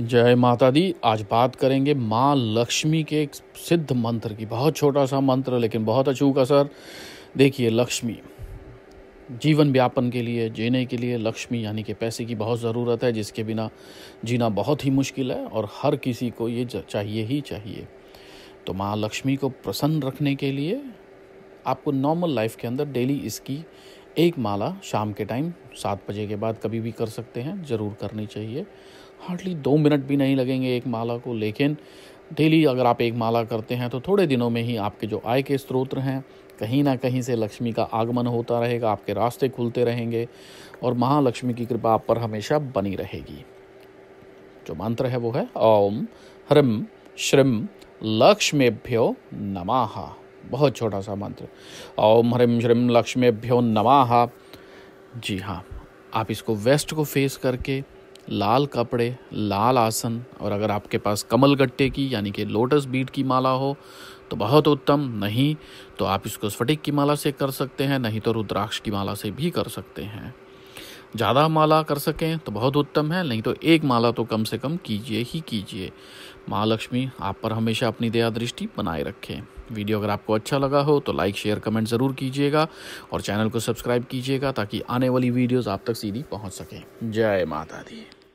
जय माता दी आज बात करेंगे माँ लक्ष्मी के एक सिद्ध मंत्र की बहुत छोटा सा मंत्र लेकिन बहुत अचूक असर देखिए लक्ष्मी जीवन व्यापन के लिए जीने के लिए लक्ष्मी यानी कि पैसे की बहुत ज़रूरत है जिसके बिना जीना बहुत ही मुश्किल है और हर किसी को ये चाहिए ही चाहिए तो माँ लक्ष्मी को प्रसन्न रखने के लिए आपको नॉर्मल लाइफ के अंदर डेली इसकी एक माला शाम के टाइम सात बजे के बाद कभी भी कर सकते हैं ज़रूर करनी चाहिए हार्डली दो मिनट भी नहीं लगेंगे एक माला को लेकिन डेली अगर आप एक माला करते हैं तो थोड़े दिनों में ही आपके जो आय के स्रोत हैं कहीं ना कहीं से लक्ष्मी का आगमन होता रहेगा आपके रास्ते खुलते रहेंगे और महालक्ष्मी की कृपा आप पर हमेशा बनी रहेगी जो मंत्र है वो है ओम ह्रम श्रिम लक्ष्मेभ्यो नमः बहुत छोटा सा मंत्र ओम ह्रीम श्रीम लक्ष्मीभ्यो नमाह जी हाँ आप इसको वेस्ट को फेस करके लाल कपड़े लाल आसन और अगर आपके पास कमल गट्टे की यानी कि लोटस बीट की माला हो तो बहुत उत्तम नहीं तो आप इसको स्फटिक की माला से कर सकते हैं नहीं तो रुद्राक्ष की माला से भी कर सकते हैं ज़्यादा माला कर सकें तो बहुत उत्तम है नहीं तो एक माला तो कम से कम कीजिए ही कीजिए माँ लक्ष्मी आप पर हमेशा अपनी दया दृष्टि बनाए रखें वीडियो अगर आपको अच्छा लगा हो तो लाइक शेयर कमेंट ज़रूर कीजिएगा और चैनल को सब्सक्राइब कीजिएगा ताकि आने वाली वीडियोज़ आप तक सीधी पहुँच सकें जय माता दी